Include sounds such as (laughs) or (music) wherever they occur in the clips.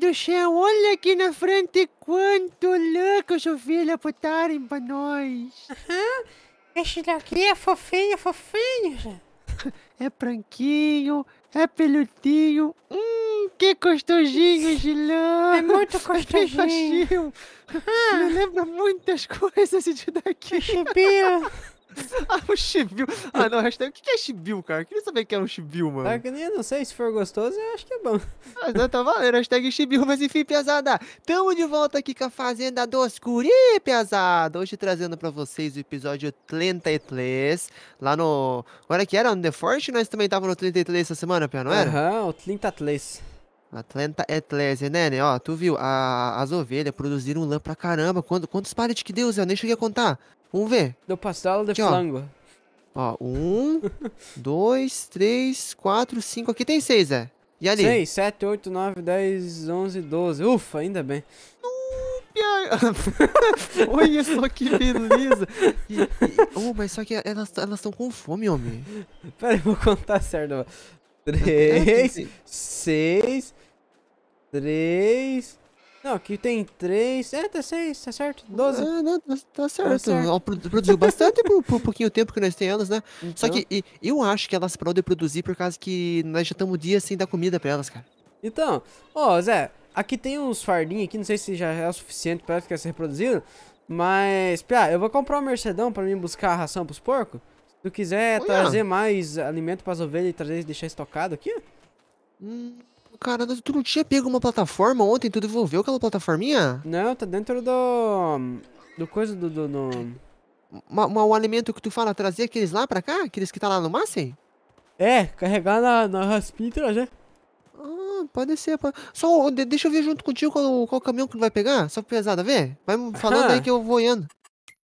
do céu, olha aqui na frente quanto louco ovelha botarem pra nós. Aham, esse daqui é fofinho, fofinho. (laughs) É branquinho, é peludinho. Hum, que gostosinho, (laughs) é Gilão. É muito (laughs) gostosinho. Me lembra muitas coisas esse daqui. (laughs) ah, o Chibiu. Ah, não, hashtag. O que é Chibiu, cara? Eu queria saber o que é um Chibiu, mano. nem eu não sei. Se for gostoso, eu acho que é bom. Ah, mas não tá valendo. Hashtag Chibiu. Mas enfim, pesada. Tamo de volta aqui com a Fazenda dos Oscuri, pesada. Hoje trazendo pra vocês o episódio 33. Lá no. Agora que era? No The Force? Nós também tava no 33 essa semana, Pia, não era? Aham, uhum, o 33. Atlanta Ecclesia, é, né, né? Ó, tu viu, a, as ovelhas produziram lã pra caramba. Quanto, quantos pallets que deu, Zé? Eu nem cheguei a contar. Vamos ver. Deu pastela de Aqui, flango. Ó. ó, um, (laughs) dois, três, quatro, cinco. Aqui tem seis, Zé. E ali? Seis, sete, oito, nove, dez, onze, doze. Ufa, ainda bem. (laughs) Olha só que beleza! E, e, oh, mas só que elas estão com fome, homem. (laughs) Pera, eu vou contar certo. 3, 6, 3. Não, aqui tem 3. É, tá 6, tá certo? 12. Ah, não, tá, tá certo. Tá certo. produziu bastante por, por pouquinho tempo que nós temos, né? Então. Só que e, eu acho que elas podem produzir por causa que nós já estamos dias sem dar comida pra elas, cara. Então, ó, oh, Zé, aqui tem uns fardinhos aqui, não sei se já é o suficiente pra elas se reproduzindo. Mas, pia eu vou comprar um mercedão pra mim buscar a ração pros porcos. Se tu quiser Olha. trazer mais alimento para ovelhas e trazer, deixar estocado aqui? Hum, cara, tu não tinha pego uma plataforma ontem? Tu devolveu aquela plataforminha? Não, tá dentro do... Do coisa do... do, do... um alimento que tu fala, trazer aqueles lá pra cá? Aqueles que tá lá no Massen? É, carregar na, na raspinha Ah, pode ser. Pode... Só deixa eu ver junto contigo qual, qual caminhão que tu vai pegar, só pra pesada ver. Vai falando (laughs) aí que eu vou indo.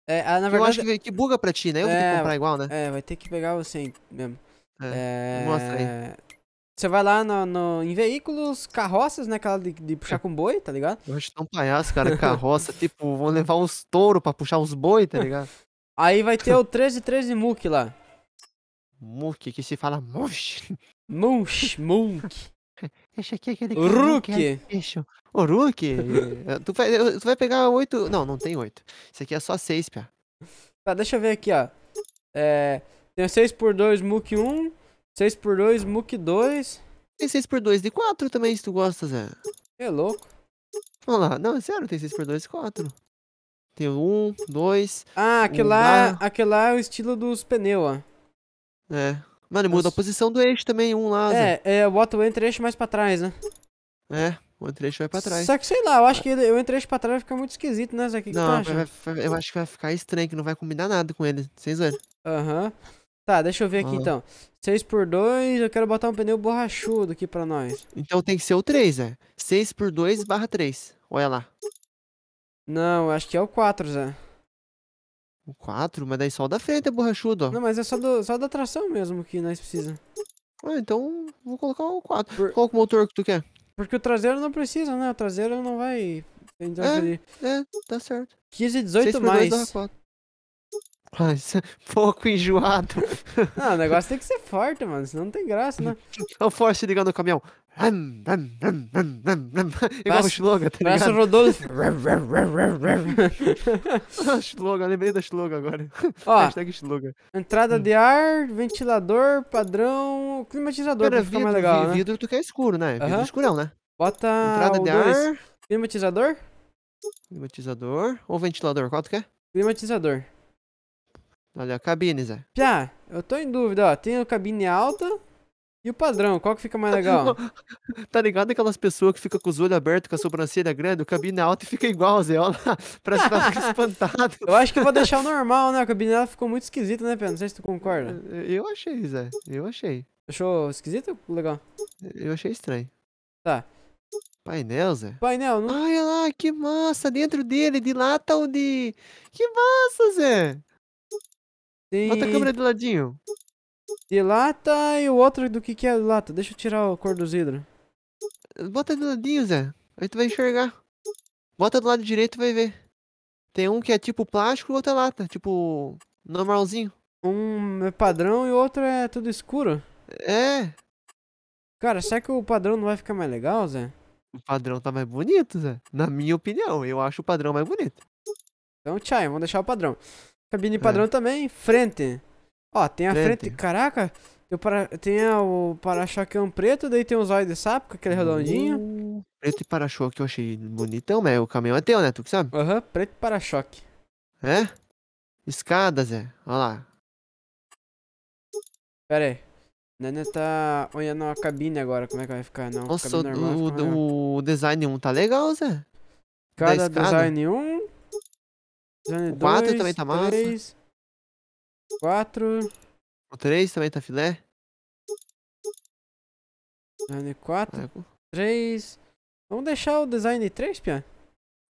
É, ah, na verdade, eu acho que, que buga pra ti, né? Eu é, vou ter que é, comprar igual, né? É, vai ter que pegar você assim, mesmo. É, é, mostra aí. Você vai lá no, no, em veículos, carroças, né? Aquela de, de puxar com boi, tá ligado? Eu acho tão palhaço, cara, carroça. (laughs) tipo, vão levar uns touro pra puxar os boi, tá ligado? (laughs) Aí vai ter o 1313 Mook lá. Mook, que se fala Mush. Mush, Mook. (laughs) (laughs) Deixa aqui aquele cara. É Rookie! Deixa. Ô, Rookie! (laughs) Eh, tu, vai, tu vai pegar oito. Não, não tem oito. Isso aqui é só seis, pia. Tá, deixa eu ver aqui, ó. É, tem 6x2 MUC 1, 6x2 MUC 2. Tem 6x2 de 4 também, se tu gosta, Zé. É louco. Vamos lá. Não, é sério, tem 6x2 de 4. Tem 1, 2. Ah, aquele um lá, lá. aquele lá é o estilo dos pneus, ó. É. Mano, muda Nossa. a posição do eixo também, um lá. É, é, boto o entre-eixo mais pra trás, né? É, o entre-eixo vai pra trás. Só que sei lá, eu acho que o entre-eixo pra trás vai ficar muito esquisito, né, Zé? Que não, que vai, vai, eu acho que vai ficar estranho, que não vai combinar nada com ele. Vocês olham. Aham. Tá, deixa eu ver aqui ah. então. 6 x 2, eu quero botar um pneu borrachudo aqui pra nós. Então tem que ser o 3, Zé. 6 x 2 barra 3. Olha lá. Não, acho que é o 4, Zé. O 4? Mas daí só o da frente é borrachudo, ó. Não, mas é só, do, só da tração mesmo que nós precisamos. Ah, então vou colocar o 4. Por... Qual é o motor que tu quer? Porque o traseiro não precisa, né? O traseiro não vai... É, é, tá certo. 15 e 18 mais. Ah, isso (laughs) é pouco enjoado. não, o negócio tem que ser forte, mano. Senão não tem graça, né? Olha (laughs) é o Force ligando o caminhão. Am, am, o Shloga, tá Parece o Rodolfo. (laughs) Ah, lembrei da Shloga agora. Ó, Hashtag Shloga. Entrada hum. de ar, ventilador, padrão, climatizador Pera, vidro, legal, vidro, né? Vidro tu quer escuro, né? Vidro uh -huh. escurão, né? Bota Entrada de ar. Climatizador. Climatizador ou ventilador, qual tu quer? Climatizador. Olha, cabine, Zé. Pia, eu tô em dúvida, ó. Tem a cabine alta... E o padrão, qual que fica mais legal? (laughs) tá ligado aquelas pessoas que ficam com os olhos abertos, com a sobrancelha grande, o cabine alto e fica igual, Zé, olha lá, (laughs) parece que ficar (laughs) espantado. Eu acho que vou deixar o normal, né? O cabine ficou muito esquisito, né, Pedro? Não sei se tu concorda. É, eu achei, Zé, eu achei. Achou esquisito ou legal? Eu achei estranho. Tá. Painel, Zé? Painel, não... Olha lá, que massa, dentro dele, de lá tá o de... Que massa, Zé! Tem. Bota a câmera do ladinho. De lata e o outro do que que é lata. Deixa eu tirar a cor dos vidros. Bota do ladinho, Zé. Aí tu vai enxergar. Bota do lado direito e vai ver. Tem um que é tipo plástico e outro é lata. Tipo, normalzinho. Um é padrão e o outro é tudo escuro. É. Cara, será que o padrão não vai ficar mais legal, Zé? O padrão tá mais bonito, Zé. Na minha opinião, eu acho o padrão mais bonito. Então, tchau, vamos deixar o padrão. Cabine é. padrão é. também, frente. Ó, tem a frente. frente. Caraca, tem, para, tem o para-choque preto, daí tem os olhos de sapo, com aquele redondinho. Uh, preto e para-choque eu achei bonitão, mas o caminhão é teu, né? Tu que sabe? Aham, uhum, preto e para-choque. É? Escada, Zé. Olha lá. Pera aí. Nana tá olhando a cabine agora, como é que vai ficar? Não, Nossa, normal, o, fica o, design 1 tá legal, Zé. Cada design 1. Design 2, 4 tá 3, 4. O três também tá filé. Design 4. 3. Vamos deixar o design 3, Pia?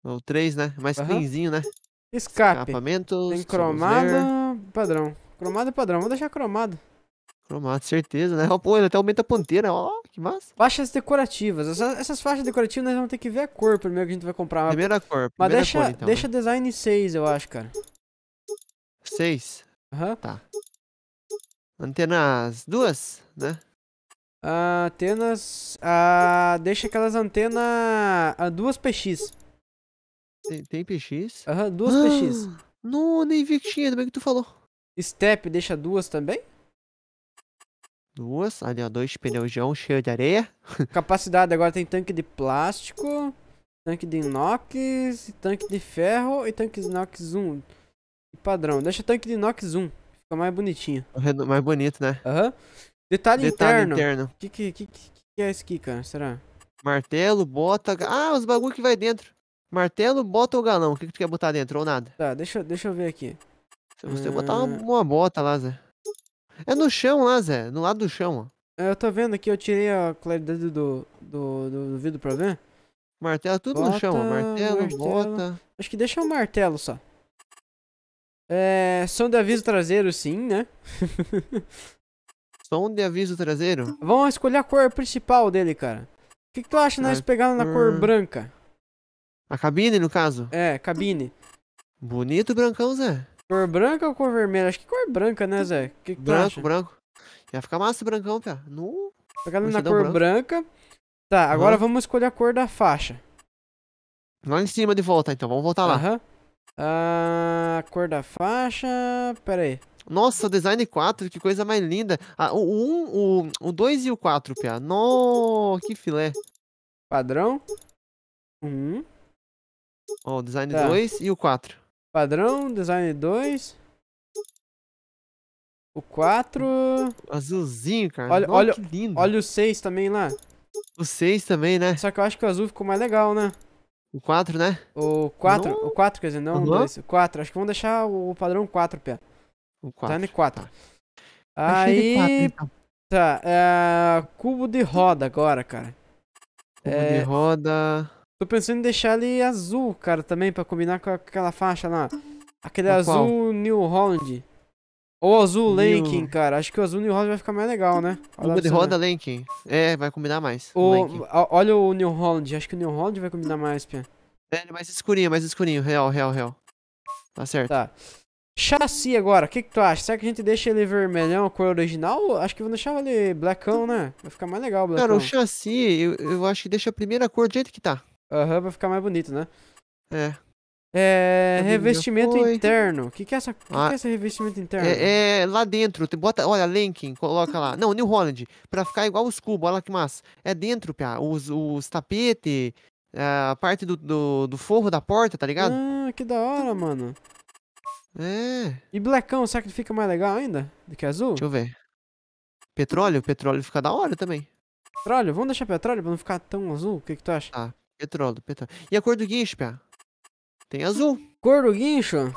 O 3, né? Mais uhum. cleanzinho, né? Escape. Escapamentos. Tem cromado padrão. Cromado é padrão. Vamos deixar cromado. Cromado, certeza, né? Pô, ele até aumenta a ponteira. Ó, que massa. Faixas decorativas. Essas, essas, faixas decorativas nós vamos ter que ver a cor primeiro que a gente vai comprar. Primeira cor. Primeira Mas deixa, cor, então, né? deixa design 6, eu acho, cara. 6. Aham. Tá. Antenas duas, né? Ah, antenas. Ah, deixa aquelas antenas. Ah, duas PX. Tem, tem PX? Aham, duas ah, PX. Não, nem vi que tinha, também que tu falou. Step deixa duas também? Duas, ali ó, dois pneujão cheio de areia. (laughs) Capacidade, agora tem tanque de plástico, tanque de inox, tanque de ferro e tanque de inox 1 padrão. Deixa tanque de Nox 1. Fica mais bonitinho. Mais bonito, né? Aham. Uhum. Detalhe, Detalhe interno. O Que, que, que, que é isso aqui, cara? Será? Martelo, bota... Ah, os bagulho que vai dentro. Martelo, bota ou galão? O que, que tu quer botar dentro ou nada? Tá, deixa, deixa eu ver aqui. Se você botar ah. uma, uma bota lá, Zé. É no chão lá, Zé. No lado do chão, ó. É, eu tô vendo aqui, eu tirei a claridade do, do, do, do vidro pra ver. Martelo, tudo bota, no chão. Martelo, martelo, bota. Acho que deixa o um martelo só. É, som de aviso traseiro, sim, né? (laughs) som de aviso traseiro? Vamos escolher a cor principal dele, cara. O que, que, tu acha é. nós ah, pegando na hum. cor branca? A cabine, no caso? É, cabine. Bonito brancão, Zé. Cor branca ou cor vermelha? Acho que cor branca, né, Zé? Que que branco, branco. Ia ficar massa brancão, cara. No... Pegando na cor branco. branca. Tá, agora uhum. vamos escolher a cor da faixa. Lá em cima de volta, então. Vamos voltar lá. Aham. Uhum. A ah, cor da faixa. Pera aí. Nossa, design 4, que coisa mais linda. Ah, o 1, o, o 2 e o 4, Pia. No, que filé. Padrão. 1. Um. Ó, oh, o design tá. 2 e o 4. Padrão, design 2. O 4. Azulzinho, cara. Olha, Nossa, olha, que lindo. olha o 6 também lá. O 6 também, né? Só que eu acho que o azul ficou mais legal, né? O 4, né? O 4, o 4, quer dizer, não uhum. o 2. O 4, acho que vamos deixar o padrão 4, pé. O 4. Tá N4. Tá. Aí, n então. tá, é, cubo de roda agora, cara. Cubo é, de roda... Tô pensando em deixar ele azul, cara, também, pra combinar com aquela faixa lá. Aquele a azul qual? New Holland. Ou azul Lankin, cara. Acho que o azul New Holland vai ficar mais legal, né? Olha o roda Holland Lankin. É, vai combinar mais. O, a, olha o New Holland. Acho que o New Holland vai combinar mais, Pia. É, mais escurinho, mais escurinho. Real, real, real. Tá certo. Tá. Chassi agora, o que, que tu acha? Será que a gente deixa ele vermelhão, cor original? Acho que vou deixar ele blackão, né? Vai ficar mais legal o blackão. Cara, o chassi, eu, eu acho que deixa a primeira cor do jeito que tá. Aham, uhum, vai ficar mais bonito, né? É. É. é revestimento Foi. interno. O que, que, é essa, que, ah, que é esse revestimento interno? É, é, lá dentro. Bota, olha, Lenkin, coloca lá. Não, New Holland. Pra ficar igual os cubos, olha que massa. É dentro, pia. Os, os é, a parte do, do, do forro da porta, tá ligado? Ah, que da hora, mano. É. E blackão, será que fica mais legal ainda do que azul? Deixa eu ver. Petróleo? Petróleo fica da hora também. Petróleo? Vamos deixar petróleo pra não ficar tão azul? O que, que tu acha? Ah, petróleo, petróleo. E a cor do guincho, pia? Tem azul. Cor do guincho?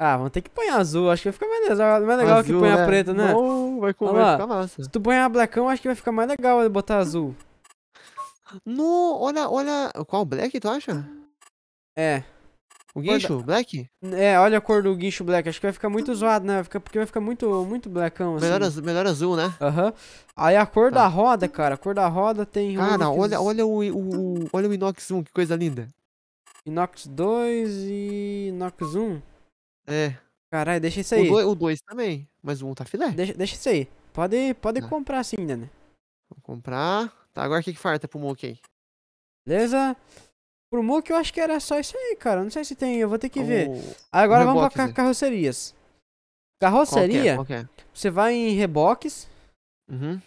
Ah, vamos ter que pôr azul. Acho que vai ficar mais legal, mais legal azul, que põe em né? preto preta, né? vai, vai ficar massa. Se tu põe a blackão acho que vai ficar mais legal botar azul. No, olha, olha. Qual black tu acha? É. O guincho, black? É, olha a cor do guincho black. Acho que vai ficar muito zoado, né? porque vai ficar muito, muito blackão, assim. Melhor, azul, melhor azul né? Aham. Uhum. Aí a cor tá. da roda, cara. A cor da roda tem... Cara, olha, olha o, o, o, olha o inox 1, que coisa linda. Inox 2 e Inox 1. É. Caralho, deixa isso aí. O 2 também, mas o 1 um tá filé. Deixa, deixa isso aí. Pode, pode tá. comprar sim, né? Vou comprar. Tá, agora o que, que farta pro Mook aí? Beleza? Pro Mook eu acho que era só isso aí, cara. Não sei se tem, eu vou ter que o... Tá ver. Agora vamos pra ca carrocerias. Carroceria, qual que é? Qual que é? você vai em reboques. Uhum.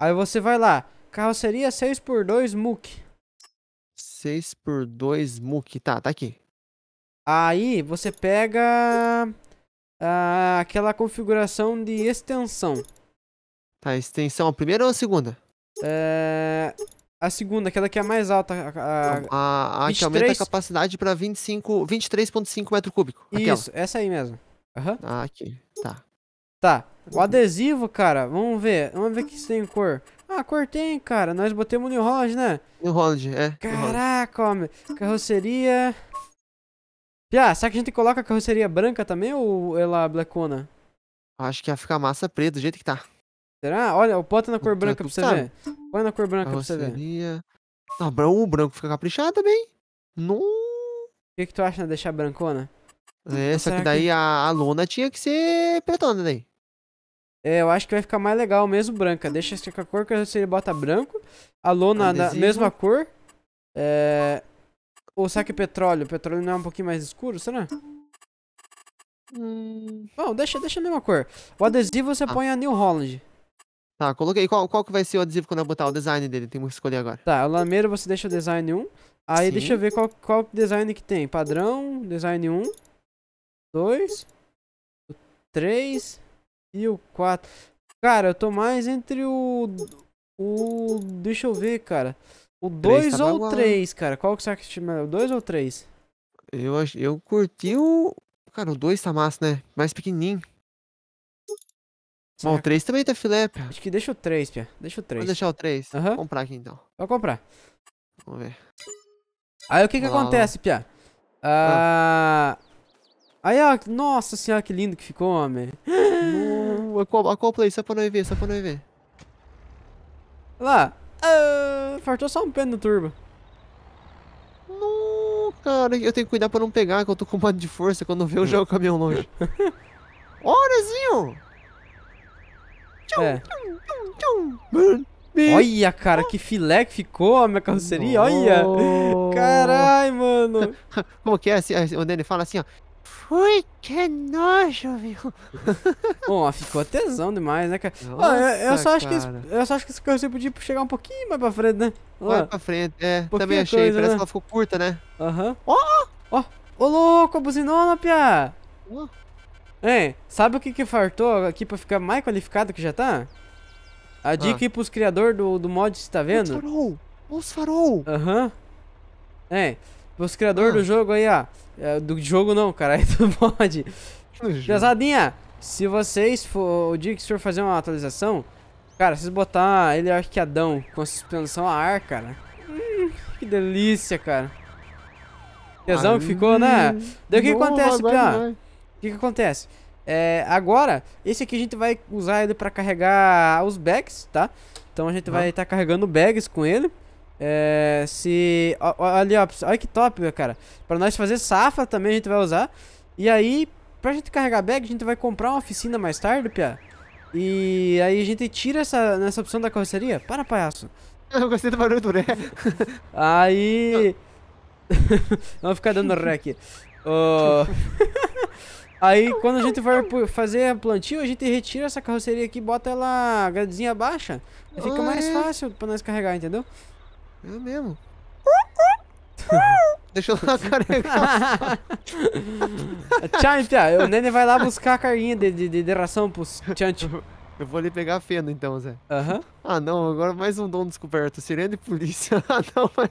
Aí você vai lá, carroceria 6x2 Mook. 6 por 2 muque. Tá, tá aqui. Aí você pega ah, aquela configuração de extensão. Tá, extensão a primeira ou a segunda? É... A segunda, aquela que é a mais alta. A, a, a 23... que aumenta a capacidade pra 23,5 metro cúbico. Isso, aquela. essa aí mesmo. Uhum. Ah, aqui. Tá. Tá. O adesivo, cara, vamos ver. Vamos ver que isso tem cor. Ah, cortei, cara. Nós botamos New Holland, né? New Holland, é. Caraca, homem. Carroceria. Piá, será que a gente coloca a carroceria branca também ou ela blackona? Acho que ia ficar massa preta do jeito que tá. Será? Olha, bota na cor branca pra você sabe. ver. Põe na cor branca carroceria. pra você ver. Ah, o branco fica caprichado também. Não. O que, que tu acha de deixar brancona? É, só que daí que... A, a lona tinha que ser pretona daí. Né? É, eu acho que vai ficar mais legal mesmo branca. Deixa com a cor que você bota branco. A lona da mesma cor. É... Ou será que petróleo? O petróleo não é um pouquinho mais escuro, será? Hum. Bom, deixa, deixa a mesma cor. O adesivo você ah. põe a New Holland. Tá, coloquei. Qual, qual que vai ser o adesivo quando eu botar o design dele? Tem que escolher agora. Tá, o lameiro você deixa o design 1. Aí Sim. deixa eu ver qual, qual design que tem. Padrão, design 1, 2, 3, e o 4. Cara, eu tô mais entre o... O... Deixa eu ver, cara. O 2 tá ou o 3, cara? Qual que você acha melhor? É? O 2 ou o 3? Eu, eu curti o... Cara, o 2 tá massa, né? Mais pequenininho. Bom, o 3 também tá filé, pia. Acho que deixa o 3, pia. Deixa o 3. Vou deixar o 3. Uhum. Vou comprar aqui, então. Vou comprar. Vamos ver. Aí o que que acontece, lá. pia? Ah... ah. Aí, ó, nossa senhora, que lindo que ficou, homem. (gasps) (gasps) Nossa acopla aí, só pra nós ver, só pra nós ver. Lá. Uh, fartou só um pé no turbo. Não, cara, eu tenho que cuidar pra não pegar, que eu tô com medo de força. Quando vê, eu jogo o caminhão longe. (laughs) Horazinho! É. Olha, cara, que filé que ficou a minha carroceria, olha! Caralho, mano! (laughs) Como que é? Assim, o Nene fala assim, ó. Fui, que nojo, viu? Bom, (laughs) ficou tesão demais, né, cara? Nossa, eu, eu, só acho que esse, eu só acho que esse carro podia chegar um pouquinho mais pra frente, né? Mais pra frente, é. Um também achei, coisa, parece né? que ela ficou curta, né? Aham. Ó! Ó! Ô, louco, a buzinona, piá! Oh. Hein, sabe o que que fartou aqui pra ficar mais qualificado que já tá? A ah. dica aí pros criadores do, do mod, você tá vendo? Os farol! Os farol! Aham. Uhum. É. Os criadores ah. do jogo aí, ó. É, do jogo não, cara. (laughs) Aí tu pode. Pesadinha, se vocês for. O dia que o senhor fazer uma atualização, cara, vocês botar ele arqueadão com a suspensão a ar, cara. Hum, que delícia, cara. Tesão que ficou, né? Daí o que, acontece, Piá? O que, que acontece? É, agora, esse aqui a gente vai usar ele pra carregar os bags, tá? Então a gente ah. vai estar tá carregando bags com ele. É, se... Olha, ó, olha que top, cara. Pra nós fazer safra também a gente vai usar. E aí, pra gente carregar bag, a gente vai comprar uma oficina mais tarde, Pia. E aí a gente tira essa, nessa opção da carroceria. Para, palhaço. (laughs) Eu gostei do barulho do ré. (laughs) aí... (laughs) Vamos ficar dando ré aqui. Oh... aí, quando a gente for fazer a plantio, a gente retira essa carroceria aqui, bota ela gradezinha baixa. fica mais fácil pra nós carregar, entendeu? É mesmo. (laughs) Deixa eu lá carregar. (laughs) Tchau, então. O Nene vai lá buscar a carguinha de, de, de, de ração pros tchante. Eu vou ali pegar a feno então, Zé. Aham. Uhum. Ah, não, agora mais um dom descoberto. Sirene e polícia. (laughs) Ah, não, mas...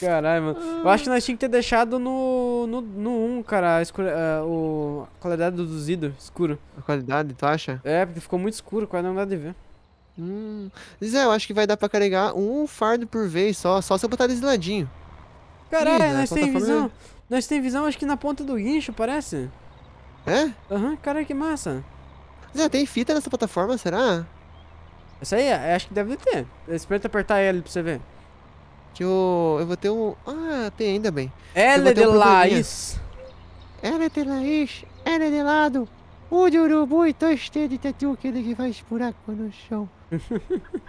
Caralho, mano. Eu acho que nós tínhamos que ter deixado no, no, no 1, cara, a, escura, o, a qualidade do duzido, escuro. A qualidade, tu acha? É, porque ficou muito escuro, quase não dá de ver. Hum. Zé, eu acho que vai dar pra carregar um fardo por vez só, só se eu botar desse ladinho. Caralho, é nós tem visão. Nós tem visão acho que na ponta do guincho, parece. É? Aham, uhum, cara, que massa. Zé, tem fita nessa plataforma, será? Essa aí, é, acho que deve ter. Espera apertar ele pra você ver. Que eu, eu vou ter um... Ah, tem ainda bem. L de um Laís. L de Laís, L de lado. O de urubu e toste de tatu, aquele que faz buraco no chão.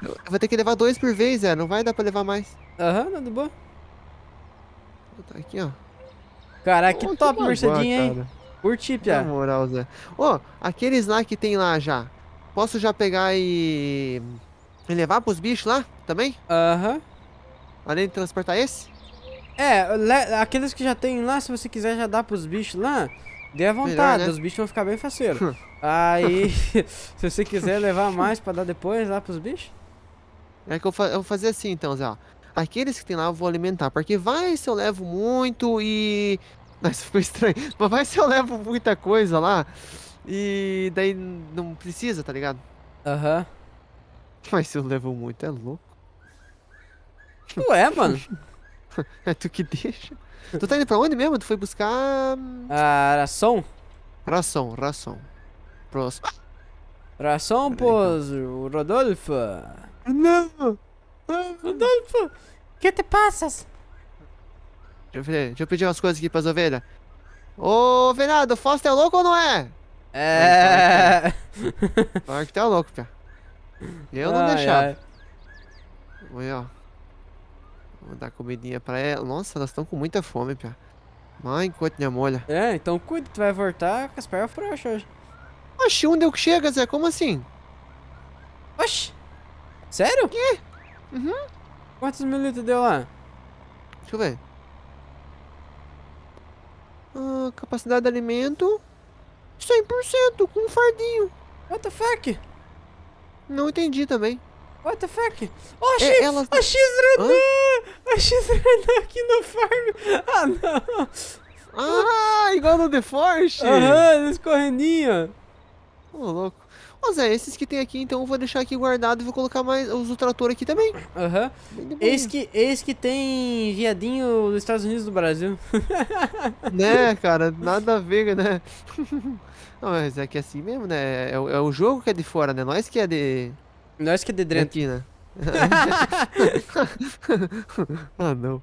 Eu vou ter que levar dois por vez, é. Não vai dar pra levar mais. Aham, uhum, de boa. Tá aqui, ó. Caraca, que top, Mercedinha, hein? Curti, Pia. Na moral, Zé. Ô, oh, aqueles lá que tem lá já. Posso já pegar e... e levar pros bichos lá também? Aham. Uhum. Além de transportar esse? É, aqueles que já tem lá, se você quiser já dá pros bichos lá. Dê a vontade, Melhor, né? os bichos vão ficar bem faceiros. Hum. Aí, (laughs) (laughs) se você quiser levar mais pra dar depois lá pros bichos. É que eu, fa eu vou fazer assim então, Zé. Aqueles que tem lá eu vou alimentar, porque vai se eu levo muito e. Mas (laughs) ficou estranho. Mas vai se eu levo muita coisa lá e daí não precisa, tá ligado? Aham. Uhum. Mas se eu levo muito, é louco. Ué, mano. (laughs) é tu que deixa. Tu tá indo pra onde mesmo? Tu foi buscar. Hum, ah, ração? Ração, ração. Próximo. Ração, pozo, o Rodolfo. Não! Ah! Rodolfo! que te passas? Deixa eu, ver, deixa eu pedir umas coisas aqui pras ovelhas. Ô, Venado, o Fausto é louco ou não é? É. (laughs) Claro que tá louco, cara. Eu não ai, deixava. Ai. Olha, ó. Vou dar comidinha pra ela. Nossa, elas estão com muita fome, pia. Mãe, enquanto minha molha. É, então cuida, tu vai voltar com as pernas frouxas hoje. Oxi, onde eu é que chega, Zé? Como assim? Oxi! Sério? Que? Uhum. Quantos minutos deu lá? Deixa eu ver. Ah, capacidade de alimento... 100%, com um fardinho. What the fuck? Não entendi também. What the fuck? É, oh, achei, é, ela... achei Zrandan! aqui no farm! Ah, não! Ah, igual no The Force. Aham, uhum, escorreninho! Ô, oh, louco. Ô, Zé, esses que tem aqui, então eu vou deixar aqui guardado e vou colocar mais os do trator aqui também. Aham. Uhum. que, esse que tem viadinho dos Estados Unidos do Brasil. (laughs) né, cara? Nada a ver, né? (laughs) Não, mas é que é assim mesmo, né? É, é, é o jogo que é de fora, né? Nós que é de... Não é que é dedrento. Aqui, né? (laughs) ah, não.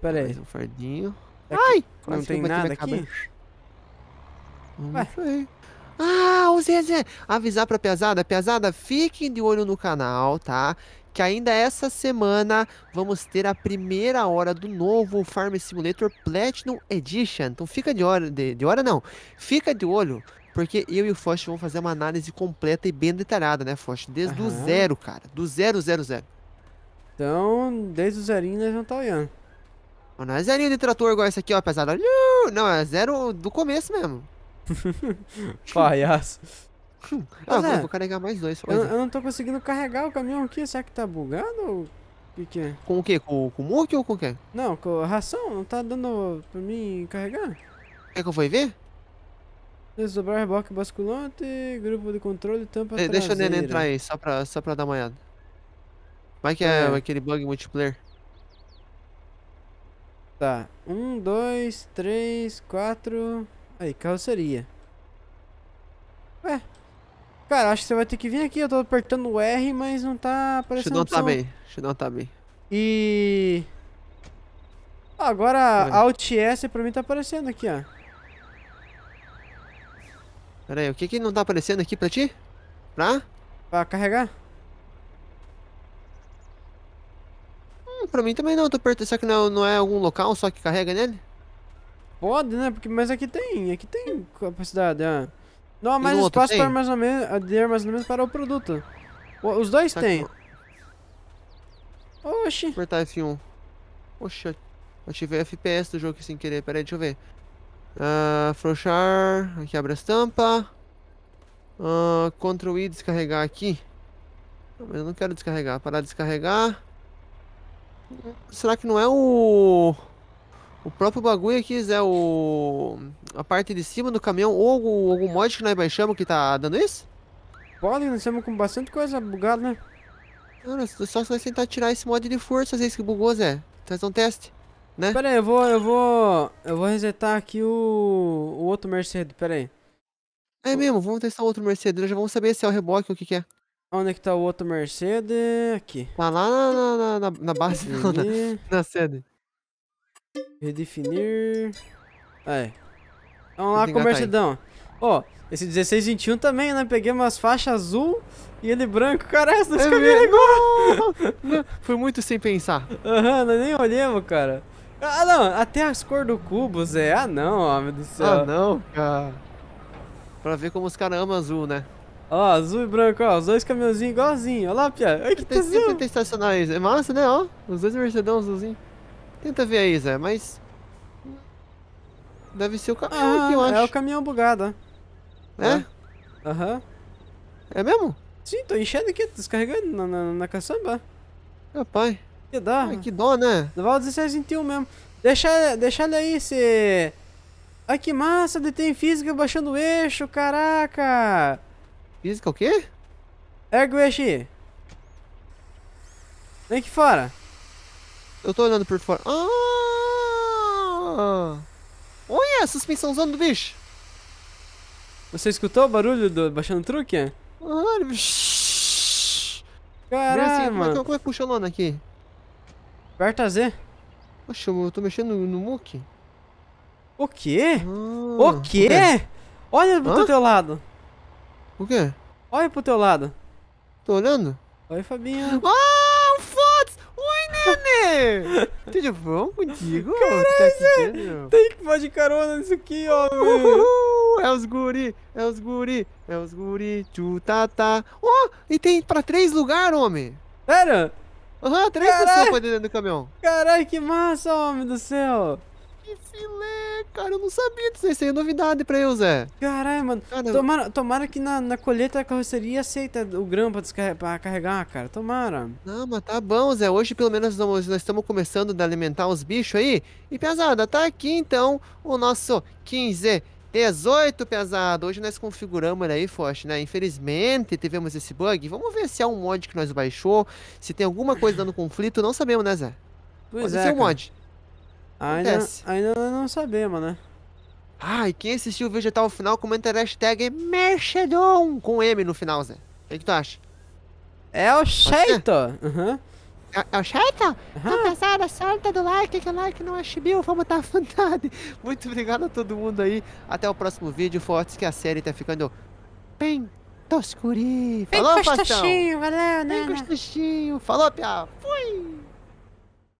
Pera aí. Mais um fardinho. É Ai! Não tem nada aqui? Não Ah, o Zezé! Avisar pra pesada pesada fiquem de olho no canal, tá? Que ainda essa semana vamos ter a primeira hora do novo Farm Simulator Platinum Edition. Então fica de olho. De, de hora não. Fica de olho porque eu e o Foch vamos fazer uma análise completa e bem detalhada, né, Foch? Desde uhum. o zero, cara. Do zero, zero, zero. Então, desde o zerinho nós não tá olhando. Não é zerinho de trator igual esse aqui, ó, pesado. Não, é zero do começo mesmo. (laughs) (laughs) Palhaço. ah, é, vou carregar mais dois. Eu, eu, não tô conseguindo carregar o caminhão aqui. Será que tá bugado ou o que, que é? Com o quê? Com, com o muque ou com o quê? Não, com a ração. Não tá dando pra mim carregar? Quer que eu vou ver? Desdobrar reboque basculante, grupo de controle, tampa de, Deixa o Nene entrar aí, só pra, só pra dar uma olhada. Vai que é, é aquele bug multiplayer. Tá, um, dois, três, quatro... Aí, carroceria. Ué, Cara, acho que você vai ter que vir aqui. Eu tô apertando o R, mas não tá aparecendo. Xidon tá bem. Xidon tá bem. E. Ah, agora, Alt S pra mim tá aparecendo aqui, ó. Pera aí, o que que não tá aparecendo aqui pra ti? Pra? Pra carregar? Hum, pra mim também não, tô perto. Será que não, não é algum local só que carrega nele? Pode, né? Porque, mas aqui tem, aqui tem capacidade. Ah. Não há mais espaço para armazenamento, de armazenamento para o produto. os dois Será tem. Oxi. Apertar F1. Oxi, ativei FPS do jogo sem querer. Pera aí, deixa eu ver. Uh, Aqui abre a estampa. Uh, ah, Ctrl I descarregar aqui. Não, mas eu não quero descarregar. Parar de descarregar. Será que não é o... O próprio bagulho aqui, Zé, o... A parte de cima do caminhão ou algum, algum mod que nós baixamos que tá dando isso? Pode, nós estamos com bastante coisa bugada, né? Cara, só se nós tentar tirar esse mod de força, às vezes que bugou, Zé. Faz um teste né? Pera aí, eu vou, eu vou, eu vou resetar aqui o, o outro Mercedes, pera aí. É mesmo, vamos testar o outro Mercedes, né? já vamos saber se é o reboque ou o que que é. Onde é que tá o outro Mercedes? Aqui. Tá lá na, na, na, na base, não, (laughs) na, na sede. Redefinir. Aí. Vamos lá com o Mercedão. Ó, oh, esse 1621 também, né? Peguei umas faixas azul e ele branco. Cara, essa é me ligou. Foi muito sem pensar. Aham, uhum, nós nem olhamos, cara. Ah, não, até as cores do cubo, Zé. Ah, não, homem do céu. Ah, não, cara. Pra ver como os caras amam azul, né? Ó, azul e branco, ó. Os dois caminhãozinhos igualzinho. Olha lá, Pia. Olha que tesão. Tenta, estacionar isso. É massa, né, ó? Os dois Mercedão azulzinho. Tenta ver aí, Zé, mas... Deve ser o caminhão ah, aqui, eu acho. é o ah, é caminhão bugado, ó. É? Aham. Uhum. É mesmo? Sim, tô enchendo aqui, descarregando na, na, na caçamba. Rapaz. Que dó. Ai, que dó, né? Level é 1621 mesmo. Deixa, deixa ele aí, se... Ai, que massa, detém física baixando o eixo, caraca. Física o quê? Ergue o eixo aí. Vem aqui fora. Eu tô olhando por fora. Ah! Olha a suspensãozona do bicho. Você escutou o barulho do baixando o truque? Ah, Caralho, é mano. Como é que puxa a lona aqui? Aperta Z. Poxa, eu tô mexendo no, no Mook. O quê? Ah, o quê? quê? Olha pro Hã? teu lado. O quê? Olha pro teu lado. Tô olhando? Oi, Fabinho. Ah, um Fox! Oi, Nene! (laughs) Tudo bom contigo? Caralho, tem que fazer carona nisso aqui, ó. Uh, é os guri, é os guri, é os guri, tchu, tá, tá. Ó, oh, e tem pra três lugares, homem. Pera! Aham, uhum, três Carai. pessoas foi dentro do caminhão. Caralho, que massa, homem do céu. Que filé, cara, eu não sabia disso, isso aí é novidade pra eu, Zé. Caralho, mano, tomara, tomara que na, na colheita da carroceria aceita o grão pra, pra, carregar, cara, tomara. Não, mas tá bom, Zé, hoje pelo menos nós, nós estamos começando a alimentar os bichos aí. E, pesada, tá aqui então o nosso 15 18, pesado. Hoje nós configuramos aí, forte né? Infelizmente tivemos esse bug. Vamos ver se é um mod que nós baixou, se tem alguma coisa dando conflito. Não sabemos, né, Zé? Pois Pode é, ser um mod. Ainda, ainda não sabemos, né? ai quem assistiu o vídeo até o final, comenta a hashtag Merchedon com M no final, Zé. O que, tu acha? É o cheito Aham. Uhum. É, é o Shaita? Uhum. Então tá pesada, sorte do like, que like não é vamos dar vontade. (laughs) Muito obrigado a todo mundo aí. Até o próximo vídeo, fortes que a série tá ficando bem toscuri. Falou, Bem Falou, Faustão. Bem gostosinho, valeu, né? Bem né? gostosinho. Falou, Pia. Fui.